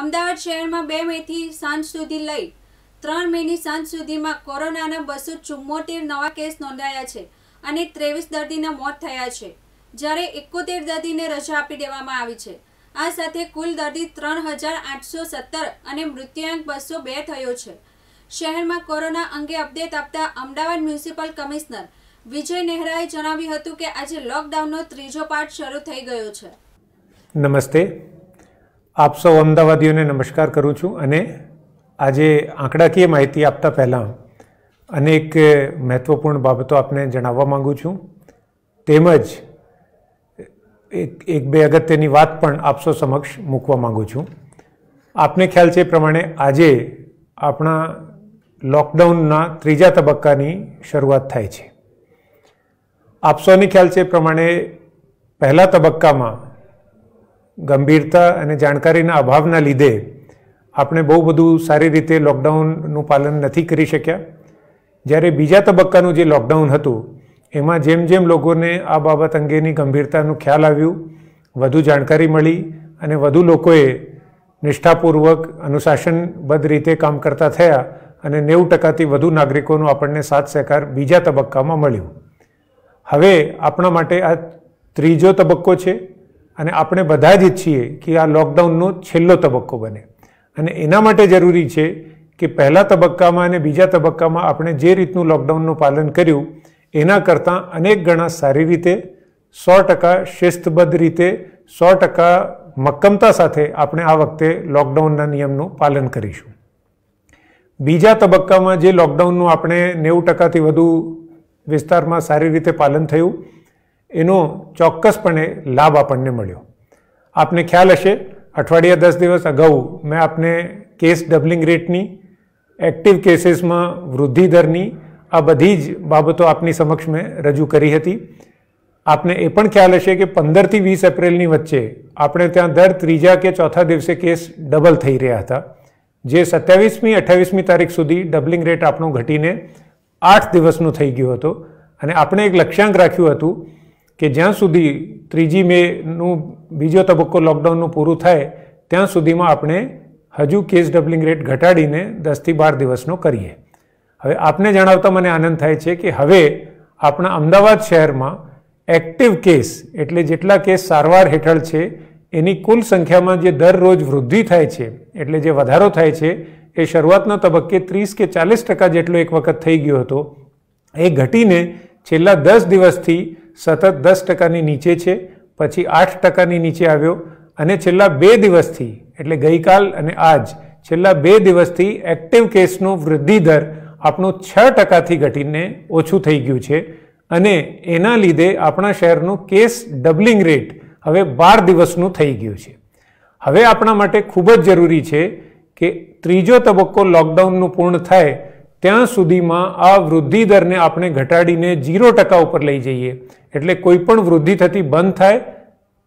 અમદાવાદ શહેરમાં બે મેથી સાંજ સુધી લઈ ત્રણ મેની સાંજ સુધીમાં કોરોનાના બસો ચુમ્મોતેર નવા કેસ નોંધાયા છે અને ત્રેવીસ દર્દીના મોત થયા છે જ્યારે એકોતેર દર્દીને રજા આપી દેવામાં આવી છે આ સાથે કુલ દર્દી ત્રણ હજાર આઠસો સત્તર અને મૃત્યુઆંક બસો બે થયો છે શહેરમાં કોરોના અંગે અપડેટ આપતા અમદાવાદ મ્યુનિસિપલ કમિશનર વિજય નેહરાએ જણાવ્યું હતું કે આજે લોકડાઉનનો ત્રીજો પાર્ટ શરૂ થઈ ગયો છે નમસ્તે આપ સૌ અમદાવાદીઓને નમસ્કાર કરું છું અને આજે આંકડાકીય માહિતી આપતા પહેલાં અનેક મહત્ત્વપૂર્ણ બાબતો આપને જણાવવા માગું છું તેમજ એક એક બે અગત્યની વાત પણ આપસો સમક્ષ મૂકવા માગું છું આપને ખ્યાલ છે એ પ્રમાણે આજે આપણા લોકડાઉનના ત્રીજા તબક્કાની શરૂઆત થાય છે આપસોને ખ્યાલ છે એ પ્રમાણે પહેલા તબક્કામાં ગંભીરતા અને જાણકારીના અભાવના લીધે આપણે બહુ બધું સારી રીતે લોકડાઉનનું પાલન નથી કરી શક્યા જ્યારે બીજા તબક્કાનું જે લોકડાઉન હતું એમાં જેમ જેમ લોકોને આ બાબત અંગેની ગંભીરતાનું ખ્યાલ આવ્યું વધુ જાણકારી મળી અને વધુ લોકોએ નિષ્ઠાપૂર્વક અનુશાસનબદ્ધ રીતે કામ કરતા થયા અને નેવું ટકાથી વધુ નાગરિકોનો આપણને સાથ સહકાર બીજા તબક્કામાં મળ્યું હવે આપણા માટે આ ત્રીજો તબક્કો છે અને આપણે બધા જ ઈચ્છીએ કે આ લોકડાઉનનો છેલ્લો તબક્કો બને અને એના માટે જરૂરી છે કે પહેલા તબક્કામાં અને બીજા તબક્કામાં આપણે જે રીતનું લોકડાઉનનું પાલન કર્યું એના કરતાં અનેક ગણા સારી રીતે સો ટકા શિસ્તબદ્ધ રીતે સો ટકા મક્કમતા સાથે આપણે આ વખતે લોકડાઉનના નિયમનું પાલન કરીશું બીજા તબક્કામાં જે લોકડાઉનનું આપણે નેવું ટકાથી વધુ વિસ્તારમાં સારી રીતે પાલન થયું એનો ચોક્કસપણે લાભ આપણને મળ્યો આપને ખ્યાલ હશે અઠવાડિયા દસ દિવસ અગાઉ મેં આપને કેસ ડબલિંગ રેટની એક્ટિવ કેસીસમાં વૃદ્ધિ દરની આ બધી જ બાબતો આપની સમક્ષ મેં રજૂ કરી હતી આપને એ પણ ખ્યાલ હશે કે પંદરથી વીસ એપ્રિલની વચ્ચે આપણે ત્યાં દર ત્રીજા કે ચોથા દિવસે કેસ ડબલ થઈ રહ્યા હતા જે સત્યાવીસમી અઠ્યાવીસમી તારીખ સુધી ડબલિંગ રેટ આપણો ઘટીને આઠ દિવસનું થઈ ગયો હતો અને આપણે એક લક્ષ્યાંક રાખ્યું હતું કે જ્યાં સુધી ત્રીજી મેનું બીજો તબક્કો લોકડાઉનનું પૂરું થાય ત્યાં સુધીમાં આપણે હજુ કેસ ડબલિંગ રેટ ઘટાડીને દસથી બાર દિવસનો કરીએ હવે આપને જણાવતા મને આનંદ થાય છે કે હવે આપણા અમદાવાદ શહેરમાં એક્ટિવ કેસ એટલે જેટલા કેસ સારવાર હેઠળ છે એની કુલ સંખ્યામાં જે દરરોજ વૃદ્ધિ થાય છે એટલે જે વધારો થાય છે એ શરૂઆતના તબક્કે ત્રીસ કે ચાલીસ ટકા જેટલો એક વખત થઈ ગયો હતો એ ઘટીને છેલ્લા દસ દિવસથી સતત દસ ટકાની નીચે છે પછી આઠ ટકાની નીચે આવ્યો અને છેલ્લા બે દિવસથી એટલે ગઈકાલ અને આજ છેલ્લા બે દિવસથી એક્ટિવ કેસનો વૃદ્ધિ દર આપણું છ ટકાથી ઘટીને ઓછું થઈ ગયું છે અને એના લીધે આપણા શહેરનું કેસ ડબલિંગ રેટ હવે બાર દિવસનું થઈ ગયું છે હવે આપણા માટે ખૂબ જ જરૂરી છે કે ત્રીજો તબક્કો લોકડાઉનનું પૂર્ણ થાય ત્યાં સુધીમાં આ વૃદ્ધિ દરને આપણે ઘટાડીને ઝીરો ટકા ઉપર લઈ જઈએ એટલે કોઈ પણ વૃદ્ધિ થતી બંધ થાય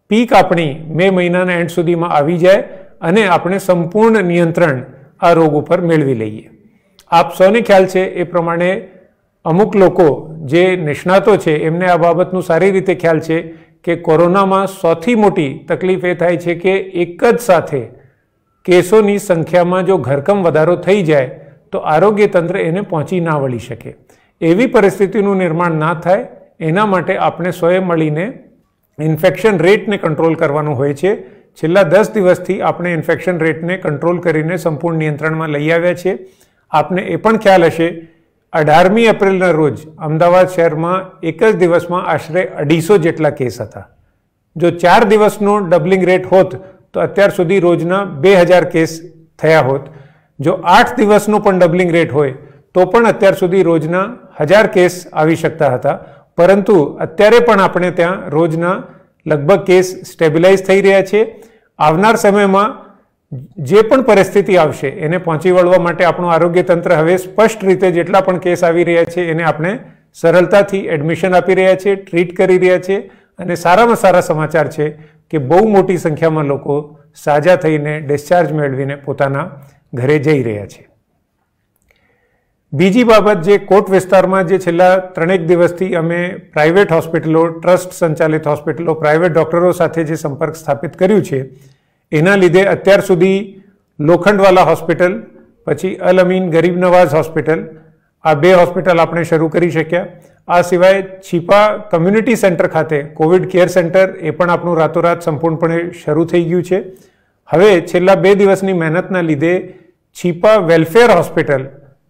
પીક આપણી મે મહિનાના એન્ડ સુધીમાં આવી જાય અને આપણે સંપૂર્ણ નિયંત્રણ આ રોગ ઉપર મેળવી લઈએ આપ સૌને ખ્યાલ છે એ પ્રમાણે અમુક લોકો જે નિષ્ણાતો છે એમને આ બાબતનું સારી રીતે ખ્યાલ છે કે કોરોનામાં સૌથી મોટી તકલીફ એ થાય છે કે એક જ સાથે કેસોની સંખ્યામાં જો ઘરકમ વધારો થઈ જાય તો આરોગ્ય તંત્ર એને પહોંચી ના વળી શકે એવી પરિસ્થિતિનું નિર્માણ ના થાય એના માટે આપણે સોએ મળીને ઇન્ફેક્શન રેટને કંટ્રોલ કરવાનું હોય છે છેલ્લા દસ દિવસથી આપણે ઇન્ફેક્શન રેટને કંટ્રોલ કરીને સંપૂર્ણ નિયંત્રણમાં લઈ આવ્યા છીએ આપને એ પણ ખ્યાલ હશે અઢારમી એપ્રિલના રોજ અમદાવાદ શહેરમાં એક જ દિવસમાં આશરે અઢીસો જેટલા કેસ હતા જો ચાર દિવસનો ડબલિંગ રેટ હોત તો અત્યાર સુધી રોજના બે હજાર કેસ થયા હોત જો આઠ દિવસનું પણ ડબલિંગ રેટ હોય તો પણ અત્યાર સુધી રોજના હજાર કેસ આવી શકતા હતા પરંતુ અત્યારે પણ આપણે ત્યાં રોજના લગભગ કેસ સ્ટેબિલાઇઝ થઈ રહ્યા છે આવનાર સમયમાં જે પણ પરિસ્થિતિ આવશે એને પહોંચી વળવા માટે આપણું આરોગ્ય તંત્ર હવે સ્પષ્ટ રીતે જેટલા પણ કેસ આવી રહ્યા છે એને આપણે સરળતાથી એડમિશન આપી રહ્યા છે ટ્રીટ કરી રહ્યા છે અને સારામાં સારા સમાચાર છે કે બહુ મોટી સંખ્યામાં લોકો સાજા થઈને ડિસ્ચાર્જ મેળવીને પોતાના ઘરે જઈ રહ્યા છે બીજી બાબત જે કોટ વિસ્તારમાં જે છેલ્લા ત્રણેક દિવસથી અમે પ્રાઇવેટ હોસ્પિટલો ટ્રસ્ટ સંચાલિત હોસ્પિટલો પ્રાઇવેટ ડૉક્ટરો સાથે જે સંપર્ક સ્થાપિત કર્યું છે એના લીધે અત્યાર સુધી લોખંડવાલા હોસ્પિટલ પછી અલ અમીન ગરીબ નવાઝ હોસ્પિટલ આ બે હોસ્પિટલ આપણે શરૂ કરી શક્યા આ સિવાય છીપા કમ્યુનિટી સેન્ટર ખાતે કોવિડ કેર સેન્ટર એ પણ આપણું રાતોરાત સંપૂર્ણપણે શરૂ થઈ ગયું છે હવે છેલ્લા બે દિવસની મહેનતના લીધે છીપા વેલફેર હોસ્પિટલ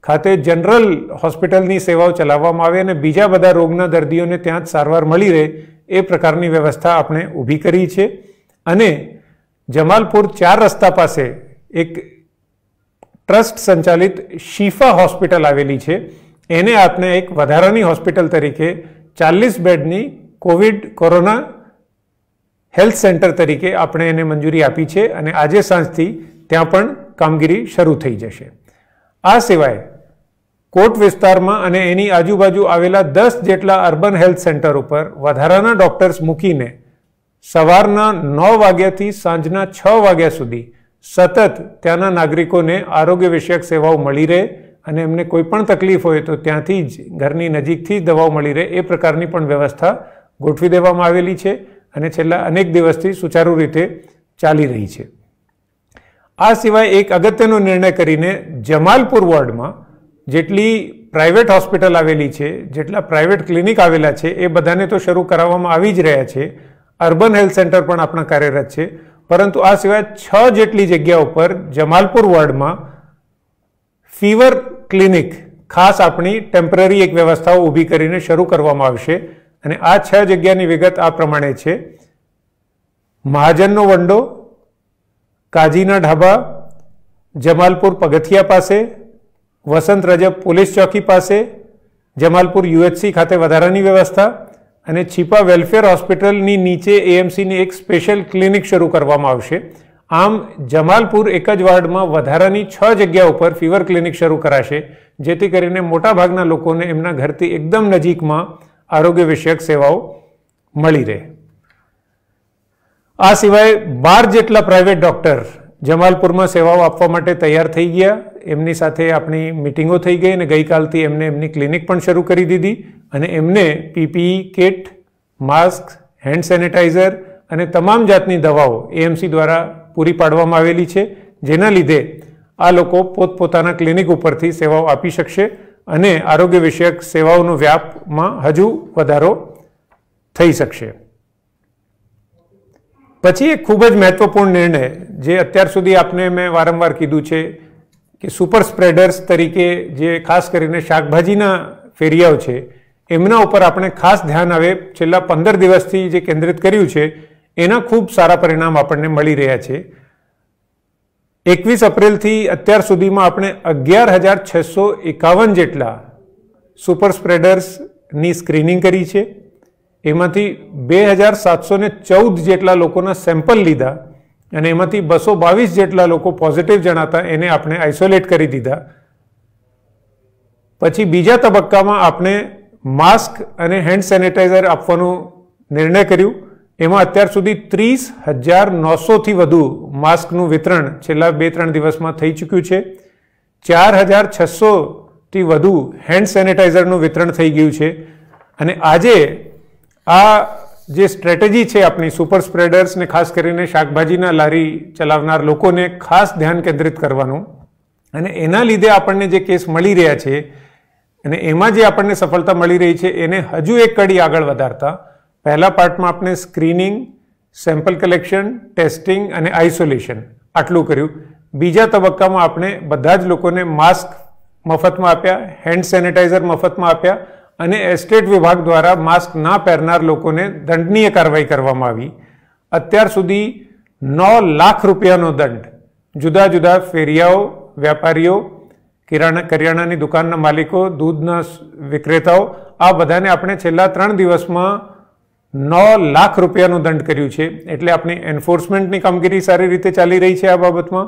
ખાતે જનરલ હોસ્પિટલની સેવાઓ ચલાવવામાં આવે અને બીજા બધા રોગના દર્દીઓને ત્યાં જ સારવાર મળી રહે એ પ્રકારની વ્યવસ્થા આપણે ઊભી કરી છે અને જમાલપુર ચાર રસ્તા પાસે એક ટ્રસ્ટ સંચાલિત શીફા હોસ્પિટલ આવેલી છે એને આપણે એક વધારાની હોસ્પિટલ તરીકે ચાલીસ બેડની કોવિડ કોરોના હેલ્થ સેન્ટર તરીકે આપણે એને મંજૂરી આપી છે અને આજે સાંજથી ત્યાં પણ કામગીરી શરૂ થઈ જશે આ સિવાય કોટ વિસ્તારમાં અને એની આજુબાજુ આવેલા દસ જેટલા અર્બન હેલ્થ સેન્ટર ઉપર વધારાના ડોક્ટર્સ મૂકીને સવારના નવ વાગ્યાથી સાંજના છ વાગ્યા સુધી સતત ત્યાંના નાગરિકોને આરોગ્ય વિષયક સેવાઓ મળી રહે અને એમને કોઈ પણ તકલીફ હોય તો ત્યાંથી જ ઘરની નજીકથી જ દવાઓ મળી રહે એ પ્રકારની પણ વ્યવસ્થા ગોઠવી દેવામાં આવેલી છે અને છેલ્લા અનેક દિવસથી સુચારુ રીતે ચાલી રહી છે આ સિવાય એક અગત્યનો નિર્ણય કરીને જમાલપુર વોર્ડમાં જેટલી પ્રાઇવેટ હોસ્પિટલ આવેલી છે જેટલા પ્રાઇવેટ ક્લિનિક આવેલા છે એ બધાને તો શરૂ કરાવવામાં આવી જ રહ્યા છે અર્બન હેલ્થ સેન્ટર પણ આપણા કાર્યરત છે પરંતુ આ સિવાય છ જેટલી જગ્યા ઉપર જમાલપુર વોર્ડમાં ફીવર ક્લિનિક ખાસ આપણી ટેમ્પરરી એક વ્યવસ્થાઓ ઊભી કરીને શરૂ કરવામાં આવશે અને આ છ જગ્યાની વિગત આ પ્રમાણે છે મહાજનનો વંડો કાજીના ઢાબા જમાલપુર પગથિયા પાસે વસંત રજબ પોલીસ ચોકી પાસે જમાલપુર યુએચસી ખાતે વધારાની વ્યવસ્થા અને છીપા વેલફેર હોસ્પિટલની નીચે એએમસીની એક સ્પેશિયલ ક્લિનિક શરૂ કરવામાં આવશે આમ જમાલપુર એક જ વાર્ડમાં વધારાની છ જગ્યા ઉપર ફીવર ક્લિનિક શરૂ કરાશે જેથી કરીને મોટાભાગના લોકોને એમના ઘરથી એકદમ નજીકમાં આરોગ્ય વિષયક સેવાઓ મળી રહે આ સિવાય બાર જેટલા પ્રાઇવેટ ડૉક્ટર જમાલપુરમાં સેવાઓ આપવા માટે તૈયાર થઈ ગયા એમની સાથે આપણી મિટિંગો થઈ ગઈ અને ગઈકાલથી એમને એમની ક્લિનિક પણ શરૂ કરી દીધી અને એમને PPE kit mask hand sanitiser અને તમામ જાતની દવાઓ એએમસી દ્વારા પૂરી પાડવામાં આવેલી છે જેના લીધે આ લોકો પોતપોતાના ક્લિનિક ઉપરથી સેવાઓ આપી શકશે અને આરોગ્ય વિષયક સેવાઓનો વ્યાપમાં હજુ વધારો થઈ શકશે પછી એક ખૂબ જ મહત્વપૂર્ણ નિર્ણય જે અત્યાર સુધી આપને મેં વારંવાર કીધું છે કે સુપર સ્પ્રેડર્સ તરીકે જે ખાસ કરીને શાકભાજીના ફેરિયાઓ છે એમના ઉપર આપણે ખાસ ધ્યાન હવે છેલ્લા પંદર દિવસથી જે કેન્દ્રિત કર્યું છે એના ખૂબ સારા પરિણામ આપણને મળી રહ્યા છે એકવીસ એપ્રિલથી અત્યાર સુધીમાં આપણે અગિયાર હજાર છસો એકાવન જેટલા સુપર સ્પ્રેડર્સની સ્ક્રીનિંગ કરી છે એમાંથી બે હજાર સાતસો ને ચૌદ જેટલા લોકોના સેમ્પલ લીધા અને એમાંથી બસો બાવીસ જેટલા લોકો પોઝિટિવ જણાતા એને આપણે આઇસોલેટ કરી દીધા પછી બીજા તબક્કામાં આપણે માસ્ક અને હેન્ડ સેનિટાઈઝર આપવાનો નિર્ણય કર્યું એમાં અત્યાર સુધી ત્રીસ હજાર નવસોથી વધુ માસ્કનું વિતરણ છેલ્લા બે ત્રણ દિવસમાં થઈ ચૂક્યું છે ચાર હજાર છસોથી વધુ હેન્ડ સેનિટાઈઝરનું વિતરણ થઈ ગયું છે અને આજે આ જે સ્ટ્રેટેજી છે આપણી સુપર સ્પ્રેડર્સને ખાસ કરીને શાકભાજીના લારી ચલાવનાર લોકોને ખાસ ધ્યાન કેન્દ્રિત કરવાનું અને એના લીધે આપણને જે કેસ મળી રહ્યા છે અને એમાં જે આપણને સફળતા મળી રહી છે એને હજુ એક કડી આગળ વધારતા પહેલા પાર્ટમાં આપણે સ્ક્રીનિંગ સેમ્પલ કલેક્શન ટેસ્ટિંગ અને આઇસોલેશન આટલું કર્યું બીજા તબક્કામાં આપણે બધા જ લોકોને માસ્ક મફતમાં આપ્યા હેન્ડ સેનિટાઈઝર મફતમાં આપ્યા અને એસ્ટેટ વિભાગ દ્વારા માસ્ક ના પહેરનાર લોકોને દંડનીય કાર્યવાહી કરવામાં આવી અત્યાર સુધી નવ લાખ રૂપિયાનો દંડ જુદા જુદા ફેરિયાઓ વેપારીઓ કિરાણા કરિયાણાની દુકાનના માલિકો દૂધના વિક્રેતાઓ આ બધાને આપણે છેલ્લા ત્રણ દિવસમાં નવ લાખ રૂપિયાનો દંડ કર્યું છે એટલે આપણી એન્ફોર્સમેન્ટની કામગીરી સારી રીતે ચાલી રહી છે આ બાબતમાં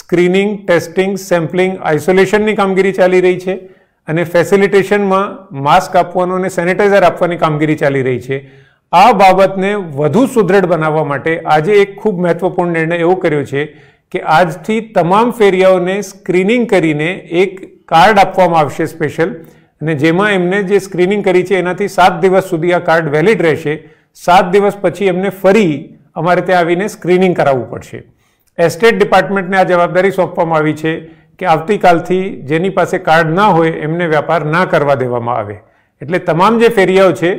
સ્ક્રીનિંગ ટેસ્ટિંગ સેમ્પલિંગ આઇસોલેશનની કામગીરી ચાલી રહી છે અને ફેસિલિટેશનમાં માસ્ક આપવાનું અને સેનિટાઈઝર આપવાની કામગીરી ચાલી રહી છે આ બાબતને વધુ સુદ્રઢ બનાવવા માટે આજે એક ખૂબ મહત્વપૂર્ણ નિર્ણય એવો કર્યો છે કે આજથી તમામ ફેરિયાઓને સ્ક્રીનિંગ કરીને એક કાર્ડ આપવામાં આવશે સ્પેશિયલ અને જેમાં એમને જે સ્ક્રીનિંગ કરી છે એનાથી સાત દિવસ સુધી આ કાર્ડ વેલિડ રહેશે સાત દિવસ પછી એમને ફરી અમારે ત્યાં આવીને સ્ક્રીનિંગ કરાવવું પડશે એસ્ટેટ ડિપાર્ટમેન્ટને આ જવાબદારી સોંપવામાં આવી છે કે આવતીકાલથી જેની પાસે કાર્ડ ના હોય એમને વ્યાપાર ના કરવા દેવામાં આવે એટલે તમામ જે ફેરિયાઓ છે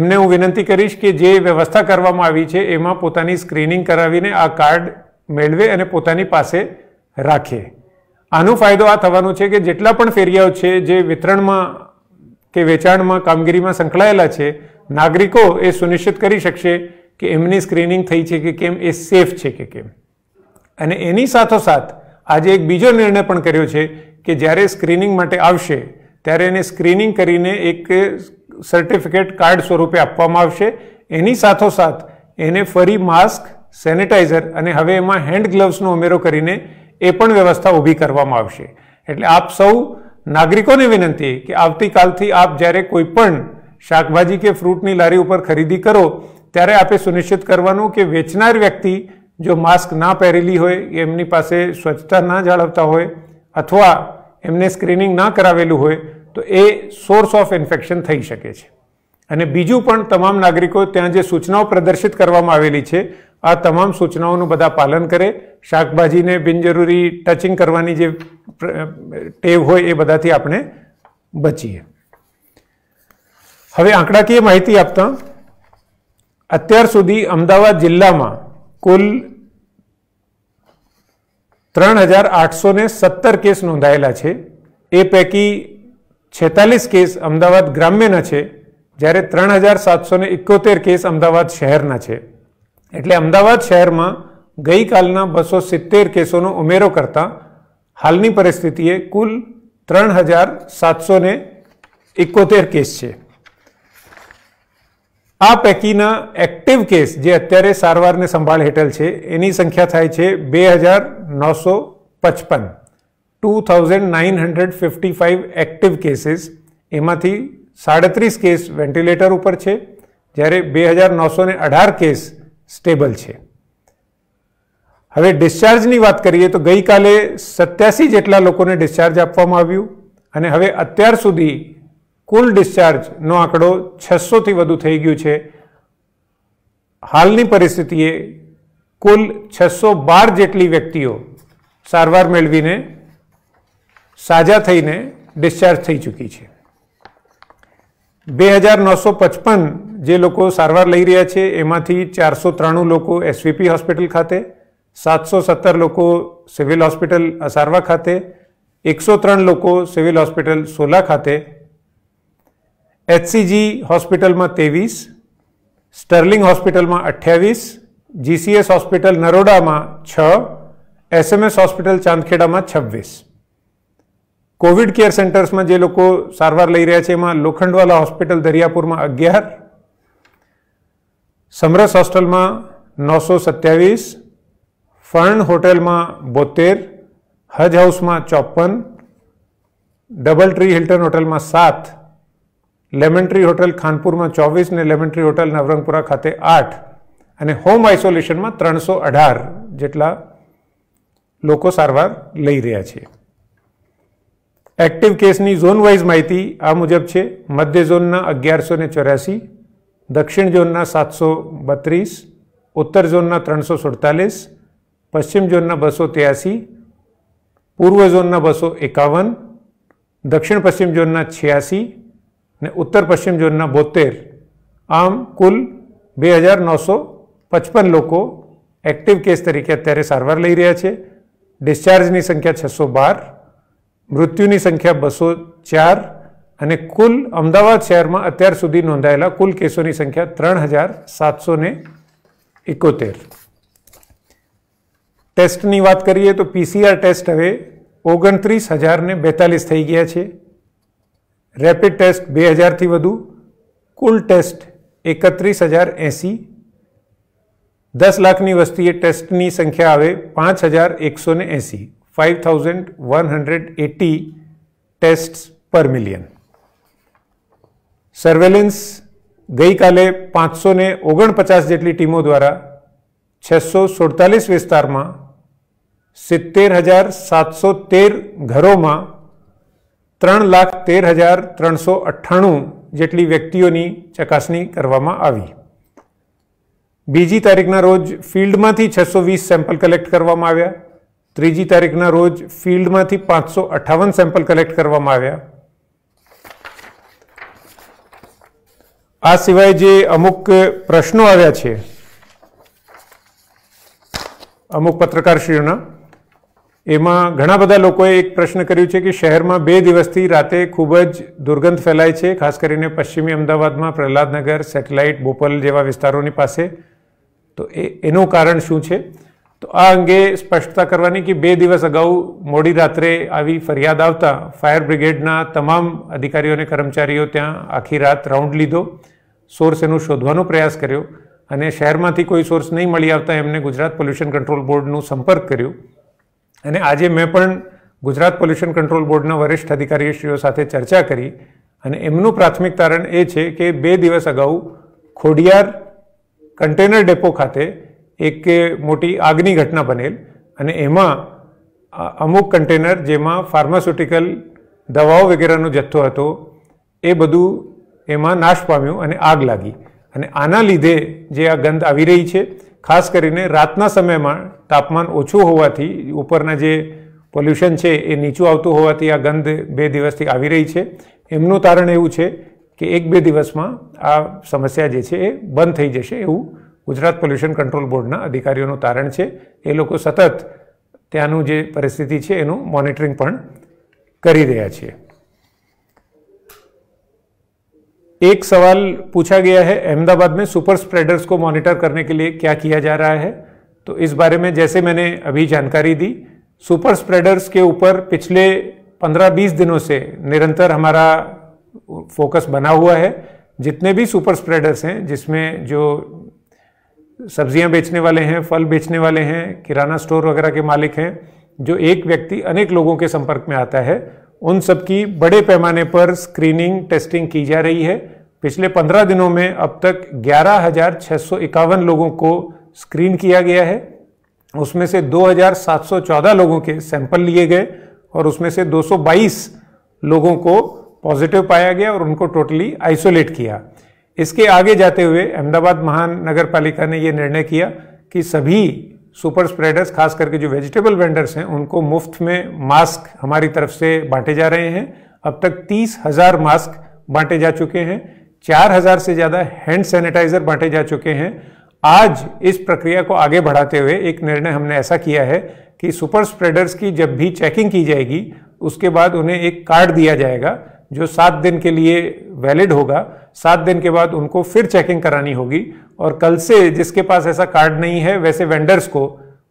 એમને હું વિનંતી કરીશ કે જે વ્યવસ્થા કરવામાં આવી છે એમાં પોતાની સ્ક્રીનિંગ કરાવીને આ કાર્ડ મેળવે અને પોતાની પાસે રાખે આનો ફાયદો આ થવાનો છે કે જેટલા પણ ફેરિયાઓ છે જે વિતરણમાં કે વેચાણમાં કામગીરીમાં સંકળાયેલા છે નાગરિકો એ સુનિશ્ચિત કરી શકશે કે એમની સ્ક્રીનિંગ થઈ છે કે કેમ એ સેફ છે કે કેમ અને એની સાથોસાથ આજે એક બીજો નિર્ણય પણ કર્યો છે કે જ્યારે સ્ક્રીનિંગ માટે આવશે ત્યારે એને સ્ક્રીનિંગ કરીને એક સર્ટિફિકેટ કાર્ડ સ્વરૂપે આપવામાં આવશે એની સાથોસાથ એને ફરી માસ્ક સેનિટાઈઝર અને હવે એમાં હેન્ડ ગ્લવ્સનો ઉમેરો કરીને એ પણ વ્યવસ્થા ઊભી કરવામાં આવશે એટલે આપ સૌ નાગરિકોને વિનંતી કે આવતીકાલથી આપ જ્યારે કોઈ પણ શાકભાજી કે ફ્રૂટની લારી ઉપર ખરીદી કરો ત્યારે આપે સુનિશ્ચિત કરવાનું કે વેચનાર વ્યક્તિ જો માસ્ક ના પહેરેલી હોય એમની પાસે સ્વચ્છતા ના જાળવતા હોય અથવા એમને સ્ક્રીનિંગ ના કરાવેલું હોય તો એ સોર્સ ઓફ ઇન્ફેક્શન થઈ શકે છે અને બીજું પણ તમામ નાગરિકો ત્યાં જે સૂચનાઓ પ્રદર્શિત કરવામાં આવેલી છે આ તમામ સૂચનાઓનું બધા પાલન કરે શાકભાજીને બિનજરૂરી ટચિંગ કરવાની જે ટેવ હોય એ બધાથી આપણે બચીએ હવે આંકડાકીય માહિતી આપતા અત્યાર સુધી અમદાવાદ જિલ્લામાં કુલ ત્રણ હજાર આઠસો ને સત્તર કેસ નોંધાયેલા છે એ પૈકી છેતાલીસ કેસ અમદાવાદ ગ્રામ્યના છે જ્યારે ત્રણ હજાર સાતસો ને એકોતેર કેસ અમદાવાદ શહેરના છે એટલે અમદાવાદ શહેરમાં ગઈકાલના બસો સિત્તેર કેસોનો ઉમેરો કરતા હાલની પરિસ્થિતિએ કુલ ત્રણ હજાર સાતસો ને એકોતેર કેસ છે આ પૈકીના એક્ટિવ કેસ જે અત્યારે સારવારને સંભાળ હેઠળ છે એની સંખ્યા થાય છે બે હજાર નવસો પચપન two thousand nine hundred fifty five active cases એમાંથી સાડત્રીસ કેસ વેન્ટિલેટર ઉપર છે જ્યારે બે હજાર નવસો ને અઢાર કેસ સ્ટેબલ છે હવે ડિસ્ચાર્જની વાત કરીએ તો ગઈકાલે સત્યાસી જેટલા લોકોને ડિસ્ચાર્જ આપવામાં આવ્યું અને હવે અત્યાર સુધી કુલ ડિસ્ચાર્જનો આંકડો છસોથી વધુ થઈ ગયો છે હાલની પરિસ્થિતિએ કુલ છસો બાર જેટલી વ્યક્તિઓ સારવાર મેળવીને સાજા થઈને ડિસ્ચાર્જ થઈ ચૂકી છે બે હજાર નવસો પચપન જે લોકો સારવાર લઈ રહ્યા છે એમાંથી ચારસો ત્રાણું લોકો એસવીપી હોસ્પિટલ ખાતે સાતસો સત્તર લોકો સિવિલ હોસ્પિટલ અસારવા ખાતે એકસો ત્રણ લોકો સિવિલ હોસ્પિટલ સોલા ખાતે એચસીજી હોસ્પિટલમાં ત્રેવીસ સ્ટર્લિંગ હોસ્પિટલમાં અઠ્યાવીસ જીસીએસ હોસ્પિટલ નરોડામાં છ એસએમએસ હોસ્પિટલ ચાંદખેડામાં છવ્વીસ કોવિડ કેર સેન્ટર્સમાં જે લોકો સારવાર લઈ રહ્યા છે એમાં લોખંડવાલા હોસ્પિટલ દરિયાપુરમાં અગિયાર સમરસ હોસ્ટેલમાં નવસો સત્યાવીસ ફર્ણ હોટેલમાં બોતેર હજ હાઉસમાં ચોપન ડબલ ટ્રી હિલ્ટન હોટેલમાં સાત લેમન ટ્રી હોટલ ખાનપુરમાં ચોવીસ ને લેમન ટ્રી નવરંગપુરા ખાતે આઠ અને હોમ આઇસોલેશનમાં ત્રણસો અઢાર જેટલા લોકો સારવાર લઈ રહ્યા છે એક્ટિવ કેસની ઝોનવાઇઝ માહિતી આ મુજબ છે મધ્ય ઝોનના અગિયારસો ને ચોર્યાસી દક્ષિણ ઝોનના સાતસો બત્રીસ ઉત્તર ઝોનના ત્રણસો સુડતાલીસ પશ્ચિમ ઝોનના બસો ત્યાસી પૂર્વ ઝોનના બસો એકાવન દક્ષિણ પશ્ચિમ ઝોનના છ્યાસી ને ઉત્તર પશ્ચિમ ઝોનના બોતેર આમ કુલ બે હજાર નવસો પચપન લોકો એક્ટિવ કેસ તરીકે અત્યારે સારવાર લઈ રહ્યા છે ડિસ્ચાર્જની સંખ્યા છસો બાર મૃત્યુની સંખ્યા બસો ચાર અને કુલ અમદાવાદ શહેરમાં અત્યાર સુધી નોંધાયેલા કુલ કેસોની સંખ્યા ત્રણ હજાર સાતસો ને એકોતેર ટેસ્ટની વાત કરીએ તો પીસીઆર ટેસ્ટ હવે ઓગણત્રીસ હજારને બેતાલીસ થઈ ગયા છે रेपिड टेस्ट बे हज़ार कुल टेस्ट एकत्र हज़ार एसी दस लाखनी वस्ती है टेस्ट की संख्या आए पांच हज़ार एक सौ ने एसी five thousand one hundred eighty test पर मिलियन सर्वेलेंस गई काले पांच सौ ने ओगण पचास जटली टीमों द्वारा छ सौ सुड़तालीस विस्तार में सित्तेर हज़ार सात सौ तेर घरों में ત્રણ લાખ તેર હજાર ત્રણસો અઠ્ઠાણું જેટલી વ્યક્તિઓની ચકાસણી કરવામાં આવી બીજી તારીખના રોજ ફિલ્ડમાંથી છસો વીસ સેમ્પલ કલેક્ટ કરવામાં આવ્યા ત્રીજી તારીખના રોજ ફિલ્ડમાંથી પાંચસો અઠાવન સેમ્પલ કલેક્ટ કરવામાં આવ્યા આ સિવાય જે અમુક પ્રશ્નો આવ્યા છે અમુક પત્રકારશ્રીઓના એમાં ઘણા બધા લોકોએ એક પ્રશ્ન કર્યું છે કે શહેરમાં બે દિવસથી રાતે ખૂબ જ દુર્ગંધ ફેલાય છે ખાસ કરીને પશ્ચિમી અમદાવાદમાં પ્રહલાદનગર સેટેલાઇટ બોપલ જેવા વિસ્તારોની પાસે તો એ એનું કારણ શું છે તો આ અંગે સ્પષ્ટતા કરવાની કે બે દિવસ અગાઉ મોડી રાત્રે આવી ફરિયાદ આવતા ફાયર બ્રિગેડના તમામ અધિકારીઓ અને કર્મચારીઓ ત્યાં આખી રાત રાઉન્ડ લીધો સોર્સ એનું શોધવાનો પ્રયાસ કર્યો અને શહેરમાંથી કોઈ સોર્સ નહીં મળી આવતા એમને ગુજરાત પોલ્યુશન કંટ્રોલ બોર્ડનું સંપર્ક કર્યું અને આજે મેં પણ ગુજરાત પોલ્યુશન કંટ્રોલ બોર્ડના વરિષ્ઠ અધિકારીશ્રીઓ સાથે ચર્ચા કરી અને એમનું પ્રાથમિક તારણ એ છે કે બે દિવસ અગાઉ ખોડિયાર કન્ટેનર ડેપો ખાતે એક મોટી આગની ઘટના બનેલ અને એમાં અમુક કન્ટેનર જેમાં ફાર્માસ્યુટિકલ દવાઓ વગેરેનો જથ્થો હતો એ બધું એમાં નાશ પામ્યું અને આગ લાગી અને આના લીધે જે આ ગંધ આવી રહી છે ખાસ કરીને રાતના સમયમાં તાપમાન ઓછું હોવાથી ઉપરના જે પોલ્યુશન છે એ નીચું આવતું હોવાથી આ ગંધ બે દિવસથી આવી રહી છે એમનું તારણ એવું છે કે એક બે દિવસમાં આ સમસ્યા જે છે એ બંધ થઈ જશે એવું ગુજરાત પોલ્યુશન કંટ્રોલ બોર્ડના અધિકારીઓનું તારણ છે એ લોકો સતત ત્યાંનું જે પરિસ્થિતિ છે એનું મોનિટરિંગ પણ કરી રહ્યા છે એક સવાલ પૂછા ગયા है अहमदाबाद में सुपर स्प्रेडर्स को मॉनिटर करने के लिए क्या किया जा रहा तो इस बारे में जैसे मैंने अभी जानकारी दी सुपर स्प्रेडर्स के ऊपर पिछले 15-20 दिनों से निरंतर हमारा फोकस बना हुआ है जितने भी सुपर स्प्रेडर्स हैं जिसमें जो सब्जियां बेचने वाले हैं फल बेचने वाले हैं किराना स्टोर वगैरह के मालिक हैं जो एक व्यक्ति अनेक लोगों के संपर्क में आता है उन सब की बड़े पैमाने पर स्क्रीनिंग टेस्टिंग की जा रही है पिछले 15 दिनों में अब तक ग्यारह लोगों को स्क्रीन किया गया है उसमें से 2,714 लोगों के सैंपल लिए गए और उसमें से 222 लोगों को पॉजिटिव पाया गया और उनको टोटली आइसोलेट किया इसके आगे जाते हुए अहमदाबाद महानगर पालिका ने यह निर्णय किया कि सभी सुपर स्प्रेडर्स खास करके जो वेजिटेबल वेंडर्स हैं उनको मुफ्त में मास्क हमारी तरफ से बांटे जा रहे हैं अब तक तीस हज़ार मास्क बांटे जा चुके हैं चार हज़ार से ज़्यादा हैंड सैनिटाइज़र बांटे जा चुके हैं आज इस प्रक्रिया को आगे बढ़ाते हुए एक निर्णय हमने ऐसा किया है कि सुपर स्प्रेडर्स की जब भी चेकिंग की जाएगी उसके बाद उन्हें एक कार्ड दिया जाएगा जो सात दिन के लिए वैलिड होगा सात दिन के बाद उनको फिर चेकिंग करानी होगी और कल से जिसके पास ऐसा कार्ड नहीं है वैसे वेंडर्स को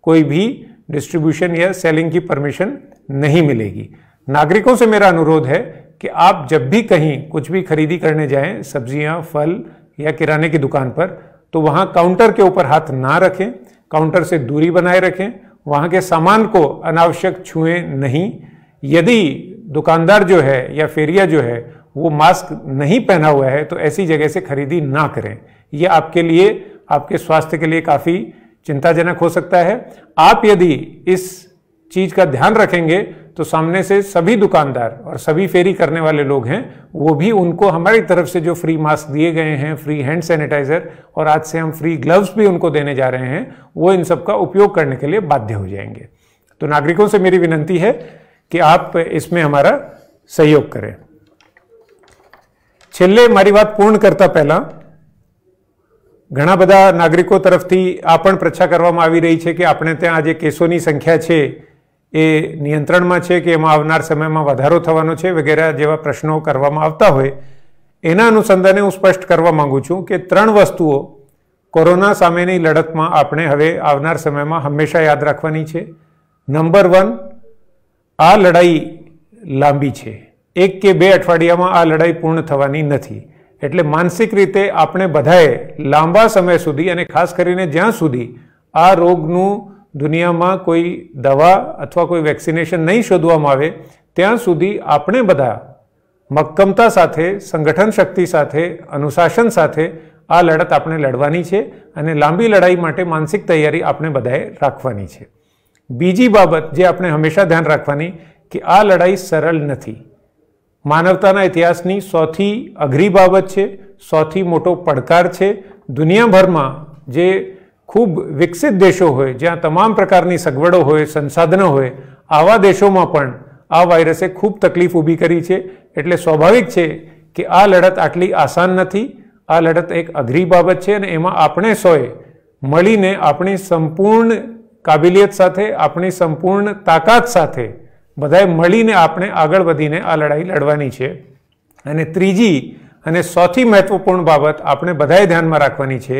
कोई भी डिस्ट्रीब्यूशन या सेलिंग की परमिशन नहीं मिलेगी नागरिकों से मेरा अनुरोध है कि आप जब भी कहीं कुछ भी खरीदी करने जाएं सब्जियां, फल या किराने की दुकान पर तो वहां काउंटर के ऊपर हाथ ना रखें काउंटर से दूरी बनाए रखें वहां के सामान को अनावश्यक छुएं नहीं यदि दुकानदार जो है या फेरिया जो है वो मास्क नहीं पहना हुआ है तो ऐसी जगह से खरीदी ना करें यह आपके लिए आपके स्वास्थ्य के लिए काफ़ी चिंताजनक हो सकता है आप यदि इस चीज़ का ध्यान रखेंगे तो सामने से सभी दुकानदार और सभी फेरी करने वाले लोग हैं वो भी उनको हमारी तरफ से जो फ्री मास्क दिए गए हैं फ्री हैंड सैनिटाइजर और आज से हम फ्री ग्लव्स भी उनको देने जा रहे हैं वो इन सब का उपयोग करने के लिए बाध्य हो जाएंगे तो नागरिकों से मेरी विनंती है कि आप इसमें हमारा सहयोग करें છેલ્લે મારી बात पूर्ण करता पहला घना बदा नागरिकों तरफ थी आप પ્રછા कर रही है कि કે ते आज केसों की संख्या है એ નિયંત્રણમાં છે કે એમાં આવનાર સમયમાં વધારો થવાનો છે વગેરે જેવા પ્રશ્નો કરવામાં આવતા હોય એના અનુસંધાને હું સ્પષ્ટ કરવા માગું છું કે ત્રણ વસ્તુઓ કોરોના સામેની લડતમાં આપણે હવે આવનાર સમયમાં હંમેશા યાદ રાખવાની છે નંબર વન આ લડાઈ લાંબી છે એક કે બે અઠવાડિયામાં આ લડાઈ પૂર્ણ થવાની નથી એટલે માનસિક રીતે આપણે બધાએ લાંબા સમય સુધી અને ખાસ કરીને જ્યાં સુધી આ રોગનું દુનિયામાં કોઈ દવા અથવા કોઈ વેક્સિનેશન નહીં શોધવામાં આવે ત્યાં સુધી આપણે બધા મક્કમતા સાથે સંગઠન શક્તિ સાથે અનુશાસન સાથે આ લડત આપણે લડવાની છે અને લાંબી લડાઈ માટે માનસિક તૈયારી આપણે બધાએ રાખવાની છે બીજી બાબત જે આપણે હંમેશા ધ્યાન રાખવાની કે આ લડાઈ સરળ નથી માનવતાના ઇતિહાસની સૌથી અઘરી બાબત છે સૌથી મોટો પડકાર છે દુનિયાભરમાં જે ખૂબ વિકસિત દેશો હોય જ્યાં તમામ પ્રકારની સગવડો હોય સંસાધનો હોય આવા દેશોમાં પણ આ વાયરસે ખૂબ તકલીફ ઊભી કરી છે એટલે સ્વાભાવિક છે કે આ લડત આટલી આસાન નથી આ લડત એક અઘરી બાબત છે અને એમાં આપણે સોય મળીને આપણી સંપૂર્ણ કાબિલિયત સાથે આપણી સંપૂર્ણ તાકાત સાથે બધાએ મળીને આપણે આગળ વધીને આ લડાઈ લડવાની છે અને ત્રીજી અને સૌથી મહત્વપૂર્ણ બાબત આપણે બધાએ ધ્યાનમાં રાખવાની છે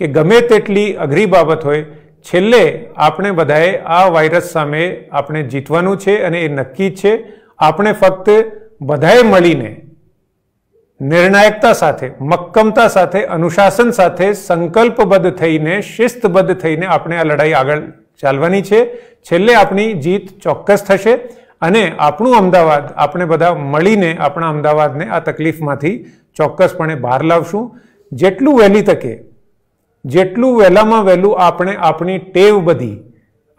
કે ગમે તેટલી અઘરી બાબત હોય છેલ્લે આપણે બધાએ આ વાયરસ સામે આપણે જીતવાનું છે અને એ નક્કી છે આપણે ફક્ત બધાએ મળીને નિર્ણાયકતા સાથે મક્કમતા સાથે અનુશાસન સાથે સંકલ્પબદ્ધ થઈને શિસ્તબદ્ધ થઈને આપણે આ લડાઈ આગળ ચાલવાની છે છેલ્લે આપણી જીત ચોક્કસ થશે અને આપણું અમદાવાદ આપણે બધા મળીને આપણા અમદાવાદને આ તકલીફમાંથી ચોક્કસપણે બહાર લાવશું જેટલું વહેલી તકે જેટલું વહેલામાં વહેલું આપણે આપણી ટેવ બધી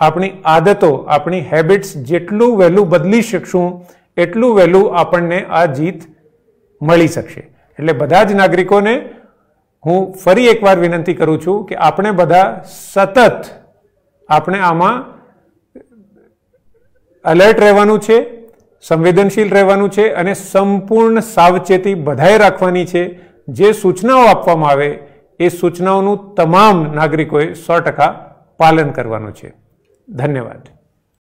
આપણી આદતો આપણી હેબિટ્સ જેટલું વહેલું બદલી શકશું એટલું વહેલું આપણને આ જીત મળી શકશે એટલે બધા જ નાગરિકોને હું ફરી એકવાર વિનંતી કરું છું કે આપણે બધા સતત આપણે આમાં અલર્ટ રહેવાનું છે સંવેદનશીલ રહેવાનું છે અને સંપૂર્ણ સાવચેતી બધાએ રાખવાની છે જે સૂચનાઓ આપવામાં આવે એ સૂચનાઓનું તમામ નાગરિકોએ સો ટકા પાલન કરવાનું છે ધન્યવાદ